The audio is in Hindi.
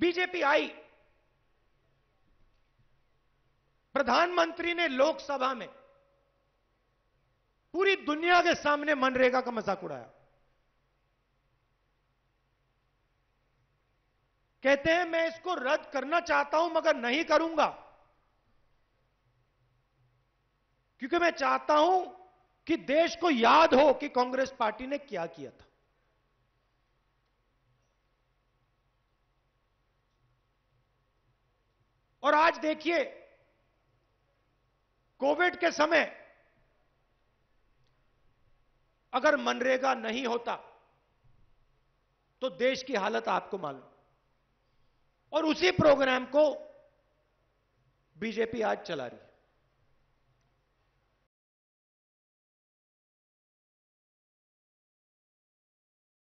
बीजेपी आई प्रधानमंत्री ने लोकसभा में पूरी दुनिया के सामने मनरेगा का मजाक उड़ाया कहते हैं मैं इसको रद्द करना चाहता हूं मगर नहीं करूंगा क्योंकि मैं चाहता हूं कि देश को याद हो कि कांग्रेस पार्टी ने क्या किया था और आज देखिए कोविड के समय अगर मनरेगा नहीं होता तो देश की हालत आपको मालूम और उसी प्रोग्राम को बीजेपी आज चला रही है